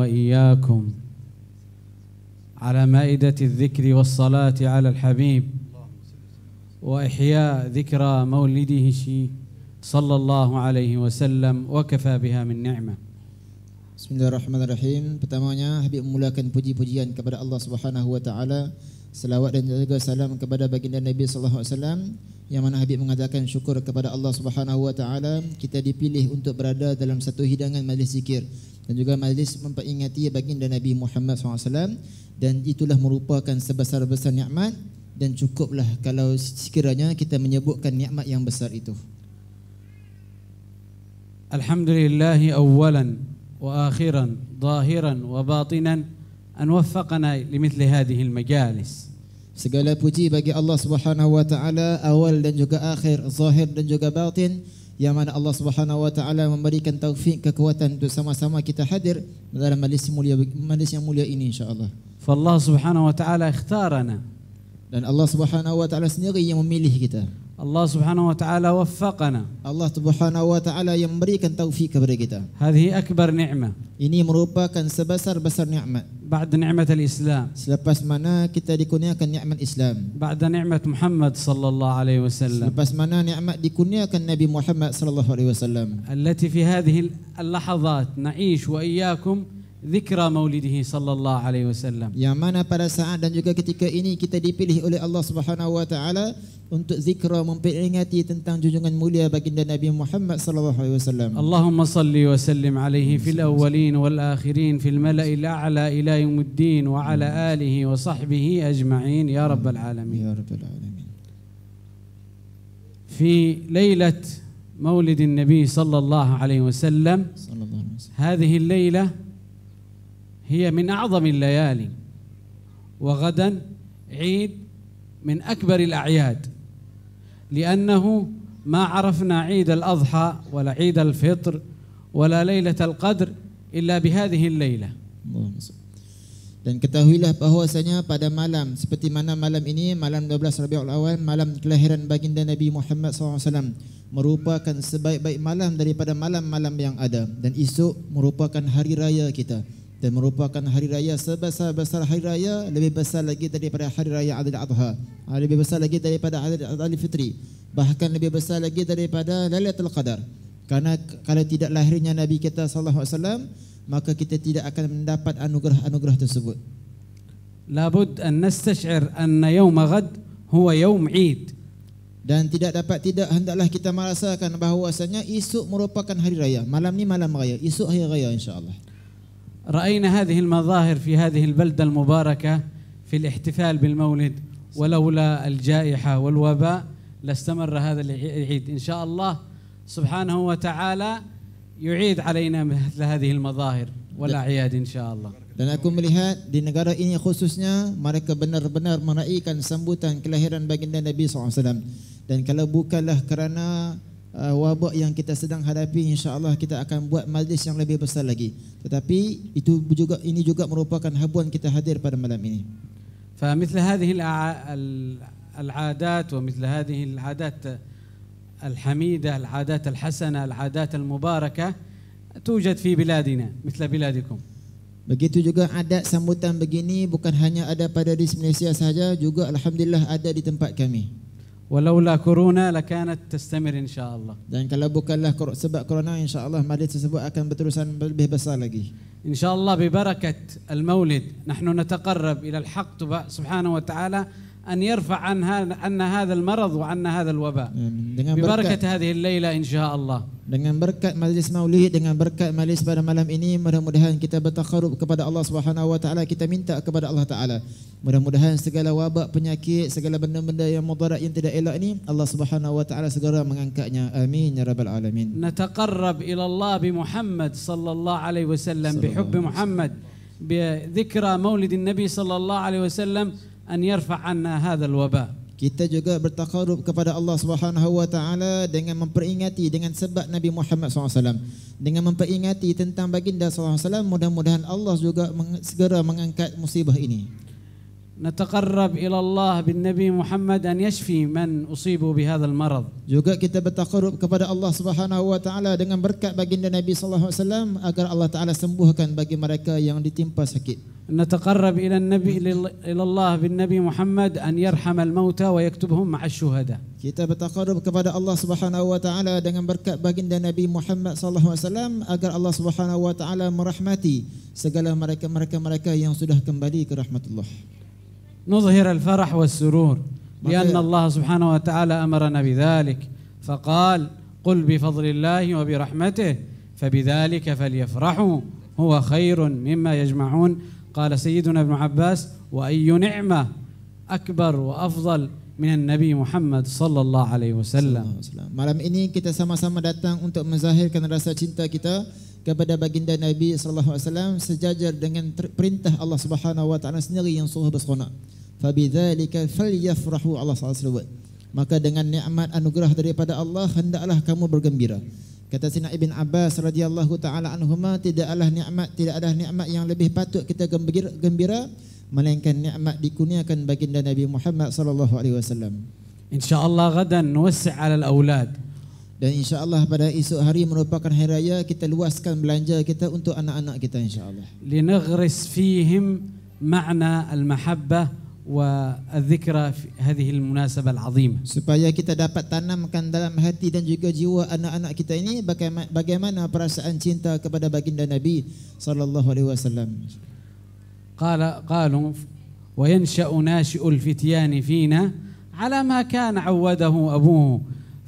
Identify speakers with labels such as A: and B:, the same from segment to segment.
A: وإياكم على مائدة الذكر والصلاة على الحبيب وإحياء ذكرى مولده شي صلى الله عليه وسلم وكفى بها من نعمة
B: Bismillahirrahmanirrahim. Pertamanya, Habib memulakan puji-pujian kepada Allah Subhanahu wa taala. Selawat dan juga salam kepada baginda Nabi sallallahu alaihi wasallam yang mana Habib mengatakan syukur kepada Allah Subhanahu wa taala kita dipilih untuk berada dalam satu hidangan majlis zikir dan juga majlis memperingati baginda Nabi Muhammad SAW dan itulah merupakan sebesar-besar nikmat dan cukuplah kalau sekiranya kita menyebutkan nikmat yang besar itu.
A: Alhamdulillah awalan wa akhiran zahiran wa batinan an waffaqana li mithli hadhihi majalis
B: Segala puji bagi Allah Subhanahu wa taala awal dan juga akhir zahir dan juga batin yang mana Allah Subhanahu wa taala memberikan taufik kekuatan untuk sama-sama kita hadir dalam majlis mulia majlis yang mulia ini insyaallah. Fa Allah Subhanahu wa taala ikhtarana dan Allah Subhanahu wa taala sendiri yang memilih kita. Allah Subhanahu wa taala waffaqana. Allah Subhanahu wa taala yang memberikan taufik kepada kita.
A: Hadhihi akbar ni'mah.
B: Ini merupakan sebesar-besar nikmat. Ba'da ni'mat al-Islam. Selepas mana kita dikurniakan nikmat Islam. Ba'da ni'mat Muhammad sallallahu alaihi wasallam. Selepas mana nikmat dikurniakan Nabi Muhammad sallallahu alaihi wasallam.
A: Allati fi hadhihi al-lahazat na'ish wa iyyakum ذكرى مولده صلى الله alaihi wasallam.
B: Yang mana pada saat dan juga ketika ini kita dipilih oleh Allah Subhanahu wa taala untuk zikra memperingati tentang junjungan mulia baginda Nabi Muhammad sallallahu alaihi wasallam.
A: Allahumma salli wa sallim alaihi fil awwalin wal akhirin fil mala'il a'la ila yaumiddin wa ala alihi wa sahbihi ajma'in ya rabbal alamin. Ya rabbal alamin. في ليلة مولد النبي صلى الله عليه وسلم هذه الليلة هي من أعظم الليالي وغدا عيد من أكبر الأعياد لأنه ما عرفنا عيد الأضحى ولا عيد الفطر ولا ليلة القدر إلا بهذه الليلة
B: Dan ketahuilah bahwasanya pada malam seperti mana malam ini malam 12 Rabiul Awal malam kelahiran baginda Nabi Muhammad SAW merupakan sebaik-baik malam daripada malam-malam yang ada dan esok merupakan hari raya kita. dan merupakan hari raya sebesar-besar hari raya lebih besar lagi daripada hari raya Adil Adha ha, lebih besar lagi daripada hari Adil Fitri bahkan lebih besar lagi daripada Lailatul Qadar kerana kalau tidak lahirnya Nabi kita sallallahu alaihi wasallam maka kita tidak akan mendapat anugerah-anugerah tersebut labud an nastash'ir anna yawm ghad huwa yawm eid dan tidak dapat tidak hendaklah kita merasakan bahawasanya esok merupakan hari raya malam ni malam raya esok hari raya insyaallah
A: راينا هذه المظاهر في هذه البلده المباركه في الاحتفال بالمولد ولولا الجائحه والوباء لاستمر هذا العيد ان شاء الله سبحانه وتعالى يعيد علينا مثل هذه المظاهر والاعياد ان
B: شاء الله Dan aku melihat di negara ini khususnya mereka benar-benar meraihkan sambutan kelahiran baginda Nabi SAW. Dan kalau bukanlah kerana uh, wabak yang kita sedang hadapi insyaallah kita akan buat majlis yang lebih besar lagi tetapi itu juga ini juga merupakan habuan kita hadir pada malam ini
A: fa mithl hadhihi al adat wa mithl hadhihi al adat al hamidah al adat al hasanah al adat al mubarakah توجد في بلادنا مثل بلادكم
B: begitu juga adat sambutan begini bukan hanya ada pada di Malaysia saja juga alhamdulillah ada di tempat kami ولولا كورونا لكانت تستمر إن شاء الله Dan kalau bukanlah sebab corona insyaallah majlis tersebut akan berterusan lebih besar lagi. إن شاء الله
A: ببركة المولد نحن نتقرب إلى الحق سبحانه وتعالى أن يرفع عن هذا المرض وعن هذا الوباء ببركة هذه الليلة إن شاء
B: الله Dengan berkat majlis maulid, dengan berkat majlis pada malam ini, mudah-mudahan kita bertakharub kepada Allah Subhanahu Kita minta kepada Allah Taala. Mudah-mudahan segala wabak, penyakit, segala benda-benda yang mudarat yang tidak elok ini, Allah Subhanahu segera mengangkatnya. Amin ya rabbal alamin.
A: Nataqarrab ila Allah bi Muhammad sallallahu alaihi wasallam bi hubbi Muhammad بذكرى مولد النبي صلى الله عليه وسلم أن يرفع عنا هذا
B: kita juga bertakarub kepada Allah Subhanahu wa taala dengan memperingati dengan sebab Nabi Muhammad SAW dengan memperingati tentang baginda SAW mudah-mudahan Allah juga segera mengangkat musibah ini
A: nataqarrab ila Allah bin
B: Nabi Muhammad an yashfi man usibu bi hadha marad juga kita bertakarub kepada Allah Subhanahu wa taala dengan berkat baginda Nabi SAW agar Allah taala sembuhkan bagi mereka yang ditimpa sakit
A: نتقرب إلى النبي إلى الله بالنبي محمد أن يرحم
B: الموتى ويكتبهم مع الشهداء. Kita bertaqarrub kepada Allah Subhanahu wa taala dengan berkat baginda Nabi Muhammad sallallahu alaihi wasallam agar Allah Subhanahu wa taala merahmati segala mereka-mereka mereka yang sudah kembali ke rahmatullah.
A: نظهر الفرح والسرور لأن الله سبحانه وتعالى أمرنا بذلك فقال قل بفضل الله وبرحمته فبذلك فليفرحوا هو خير مما يجمعون قال سيدنا ابن عباس واي نعمه اكبر وافضل من النبي محمد صلى الله عليه وسلم.
B: Malam ini kita sama-sama datang untuk menzahirkan rasa cinta kita kepada baginda Nabi sallallahu alaihi wasallam sejajar dengan perintah Allah Subhanahu wa taala sendiri yang suruh bersona. fal yafrahu Allah sallallahu alaihi wasallam. Maka dengan nikmat anugerah daripada Allah hendaklah kamu bergembira. Kata Sina Ibn Abbas radhiyallahu taala anhuma tidak ada nikmat tidak ada nikmat yang lebih patut kita gembira melainkan nikmat dikurniakan baginda Nabi Muhammad sallallahu alaihi wasallam. Insyaallah gadan nuwassi ala al Dan insyaallah pada esok hari merupakan hari raya kita luaskan belanja kita untuk anak-anak kita insyaallah.
A: Linaghris fihim ma'na al-mahabbah والذكرى في هذه المناسبة العظيمة
B: supaya kita dapat tanamkan dalam hati dan juga jiwa anak-anak kita ini bagaimana, perasaan cinta kepada baginda Nabi sallallahu alaihi wasallam
A: قال قالوا وينشأ ناشئ الفتيان فينا على ما كان عوده أبوه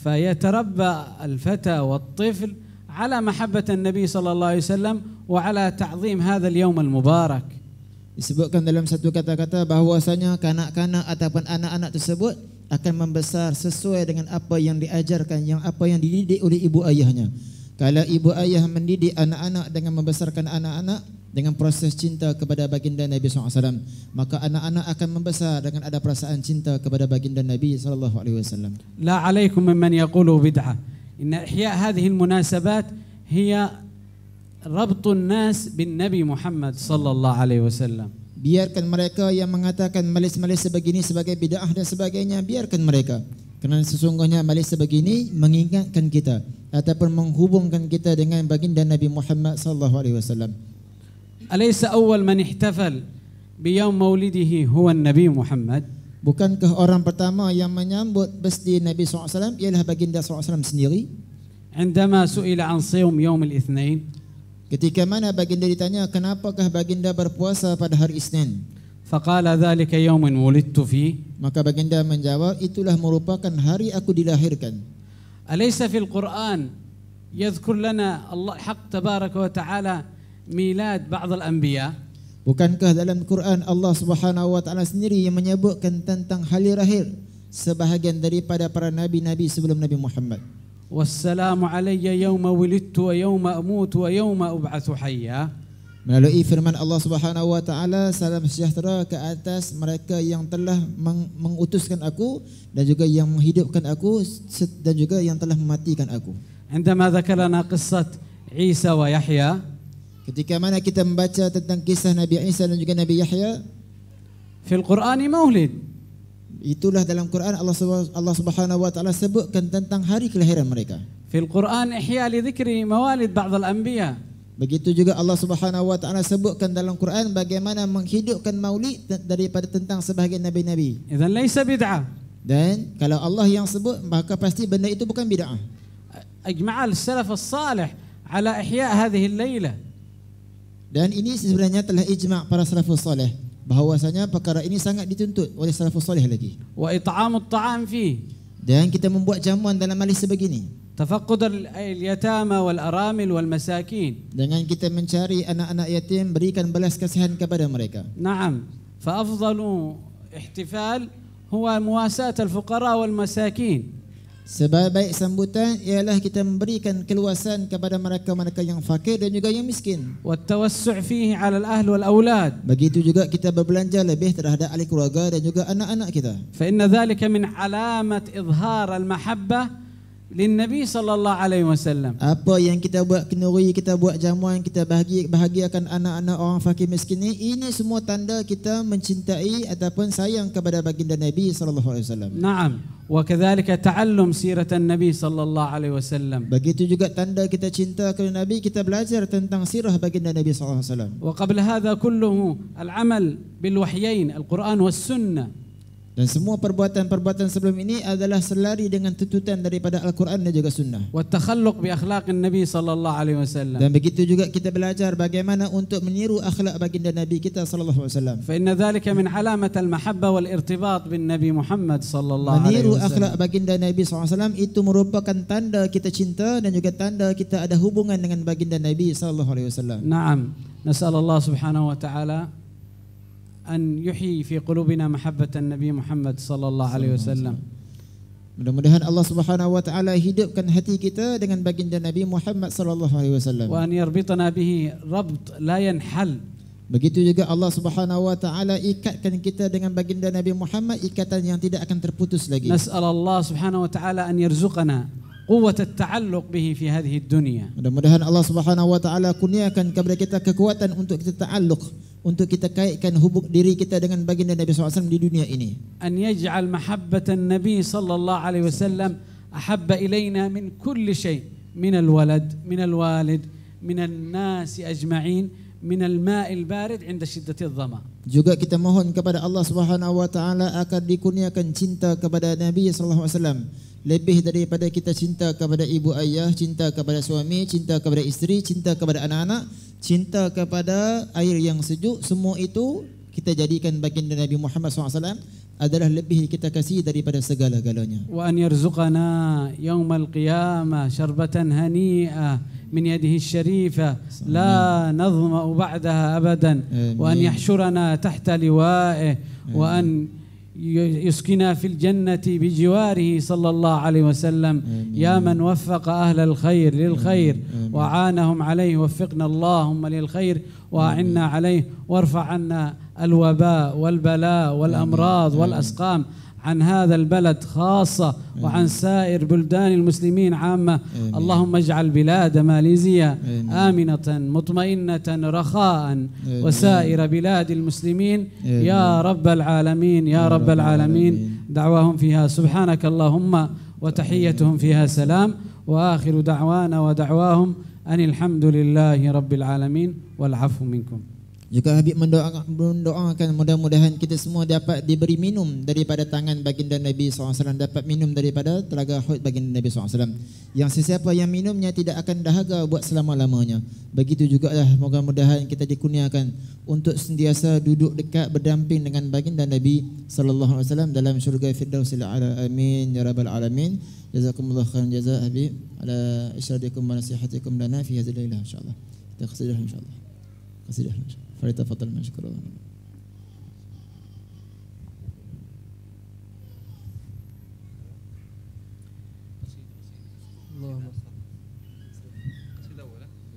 A: فيتربى الفتى والطفل على محبة النبي صلى الله عليه وسلم وعلى تعظيم هذا اليوم
B: المبارك disebutkan dalam satu kata-kata bahwasanya kanak-kanak ataupun anak-anak tersebut akan membesar sesuai dengan apa yang diajarkan yang apa yang dididik oleh ibu ayahnya kalau ibu ayah mendidik anak-anak dengan membesarkan anak-anak dengan proses cinta kepada baginda Nabi SAW maka anak-anak akan membesar dengan ada perasaan cinta kepada baginda Nabi SAW la alaikum man yaqulu bid'ah
A: inna ihya hadhihi almunasabat hiya ربط الناس بالنبي محمد صلى الله عليه وسلم
B: biarkan mereka yang mengatakan malis-malis sebegini sebagai bid'ah dan sebagainya biarkan mereka kerana sesungguhnya malis sebegini mengingatkan kita ataupun menghubungkan kita dengan baginda Nabi Muhammad sallallahu alaihi wasallam alaysa awwal man ihtafal bi yawm maulidihi huwa an-nabi Muhammad bukankah orang pertama yang menyambut besti Nabi SAW ialah baginda SAW sendiri عندما سئل عن صيام يوم الاثنين Ketika mana baginda ditanya kenapakah baginda berpuasa pada hari Isnin? Faqala dhalika yawmin wulidtu fi. Maka baginda menjawab itulah merupakan hari aku dilahirkan. Alaysa fil Quran
A: yadhkur lana Allah haq tabaraka wa ta'ala milad ba'd al anbiya?
B: Bukankah dalam Quran Allah Subhanahu wa ta'ala sendiri yang menyebutkan tentang hari lahir sebahagian daripada para nabi-nabi sebelum Nabi Muhammad? والسلام علي يوم ولدت
A: ويوم أموت ويوم أبعث حيا
B: Melalui firman Allah Subhanahu wa taala salam sejahtera ke atas mereka yang telah mengutuskan aku dan juga yang menghidupkan aku dan juga yang telah mematikan aku. Anda zakarna qissat Isa wa Yahya ketika mana kita membaca tentang kisah Nabi Isa dan juga Nabi Yahya fil Qur'ani maulid itulah dalam Quran Allah Allah Subhanahu wa taala sebutkan tentang hari kelahiran mereka. Fil Quran ihya li
A: dhikri mawalid ba'd al anbiya.
B: Begitu juga Allah Subhanahu wa taala sebutkan dalam Quran bagaimana menghidupkan maulid daripada tentang sebahagian nabi-nabi. Idzan laysa bid'ah. Dan kalau Allah yang sebut maka pasti benda itu bukan bid'ah. Ijma' al-salaf as-salih ala ihya' hadhihi al-lailah. Dan ini sebenarnya telah ijma' para salafus salih bahwasanya perkara ini sangat dituntut oleh salafus salih lagi wa it'amut ta'am fi dan kita membuat jamuan dalam majlis sebegini tafaqqud al-yatama wal aramil wal masakin dengan kita mencari anak-anak yatim berikan belas kasihan kepada mereka na'am fa afdalu ihtifal huwa muwasat al-fuqara wal masakin Sebaik-baik sambutan ialah kita memberikan keluasan kepada mereka-mereka yang fakir dan juga yang miskin. Wa tawassu' fihi 'ala al-ahl wal aulad. Begitu juga kita berbelanja lebih terhadap ahli keluarga dan juga anak-anak kita. Fa
A: inna dhalika min 'alamat izhar al-mahabbah للنبي صلى الله عليه
B: وسلم. Apa yang kita buat kenduri, kita buat jamuan, kita bahagi bahagiakan anak-anak orang fakir miskin ini, ini semua tanda kita mencintai ataupun sayang kepada baginda Nabi sallallahu alaihi wasallam. Naam.
A: وكذلك تعلم سيرة النبي صلى الله عليه وسلم.
B: Begitu juga tanda kita cinta kepada Nabi, kita belajar tentang sirah baginda Nabi sallallahu alaihi wasallam. وقبل هذا كله العمل بالوحيين القرآن والسنة dan semua perbuatan-perbuatan sebelum ini adalah selari dengan tuntutan daripada Al-Quran dan juga Sunnah. Wa bi
A: akhlaqin Nabi sallallahu alaihi wasallam. Dan
B: begitu juga kita belajar bagaimana untuk meniru akhlak baginda Nabi kita sallallahu alaihi wasallam.
A: Fa inna min alamat al-mahabba wal irtibat bin Nabi
B: Muhammad sallallahu alaihi wasallam. Meniru akhlak baginda Nabi sallallahu alaihi wasallam itu merupakan tanda kita cinta dan juga tanda kita ada hubungan dengan baginda Nabi sallallahu alaihi wasallam. Nama. Naam. Allah subhanahu
A: wa ta'ala An yuhi في qulubina محبة النبي محمد صلى
B: الله عليه وسلم Mudah-mudahan Allah Subhanahu wa taala hidupkan hati kita dengan baginda Nabi Muhammad sallallahu alaihi wasallam. Wa an yarbitana bihi rabt la yanhal. Begitu juga Allah Subhanahu wa taala ikatkan kita dengan baginda Nabi Muhammad ikatan yang tidak akan terputus lagi. Nas'al
A: Allah Subhanahu wa taala an yarzuqana quwwat taalluq bihi fi hadhihi ad-dunya.
B: Mudah-mudahan Allah Subhanahu wa taala kurniakan kepada kita kekuatan untuk kita ta'alluq untuk kita kaitkan hubung diri kita dengan baginda Nabi SAW di dunia ini.
A: An yaj'al mahabbatan Nabi sallallahu alaihi wasallam ahabba ilaina min kulli shay min al-walad min al-walid min an-nas ajma'in min al-ma' al-barid 'inda shiddati adh
B: Juga kita mohon kepada Allah Subhanahu wa taala agar dikurniakan cinta kepada Nabi sallallahu alaihi wasallam lebih daripada kita cinta kepada ibu ayah, cinta kepada suami, cinta kepada isteri, cinta kepada anak-anak, cinta kepada air yang sejuk, semua itu kita jadikan baginda Nabi Muhammad SAW adalah lebih kita kasih daripada segala-galanya.
A: Wa an yarzuqana yawmal qiyamah syarbatan hani'ah min yadihi syarifah la nazma'u ba'daha abadan wa an yahshurana tahta liwa'ih يسكنا في الجنة بجواره صلى الله عليه وسلم آمين. يا من وفق أهل الخير للخير آمين. وعانهم عليه وفقنا اللهم للخير وأعنا عليه وارفع عنا الوباء والبلاء والأمراض آمين. والأسقام عن هذا البلد خاصة وعن سائر بلدان المسلمين عامة اللهم اجعل بلاد ماليزيا آمنة مطمئنة رخاء وسائر بلاد المسلمين يا رب العالمين يا رب العالمين دعواهم فيها سبحانك اللهم وتحيتهم فيها سلام وآخر دعوانا
B: ودعواهم أن الحمد لله رب العالمين والعفو منكم Juga Habib mendoakan mudah-mudahan kita semua dapat diberi minum daripada tangan baginda Nabi SAW. Dapat minum daripada telaga hud baginda Nabi SAW. Yang sesiapa yang minumnya tidak akan dahaga buat selama-lamanya. Begitu juga lah mudah-mudahan kita dikurniakan untuk sentiasa duduk dekat berdamping dengan baginda Nabi SAW dalam syurga Firdaus al Amin. Ya Rabbal Alamin. Jazakumullah khairan jazak Habib. Ala isyadikum wa nasihatikum dana fi hazilailah insyaAllah. Kita khasidah insyaAllah. Kasih dah macam فليتفضل مشكورا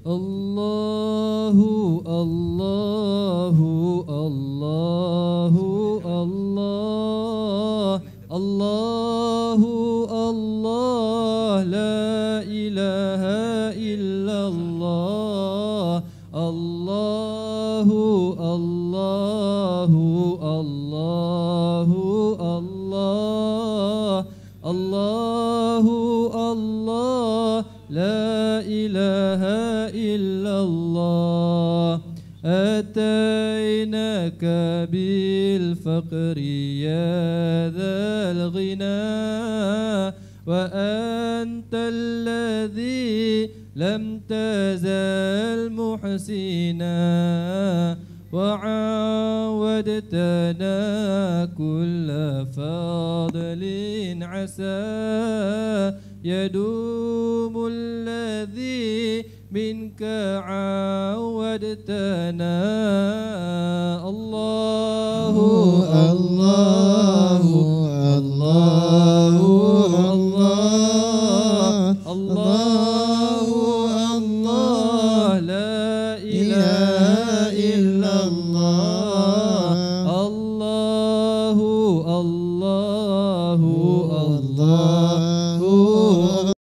A: الله الله الله الله الله أتيناك بالفقر يا ذا الغنى وأنت الذي لم تزل محسنا وعودتنا كل فاضل عسى يدوم الذي منك عودتنا الله الله, الله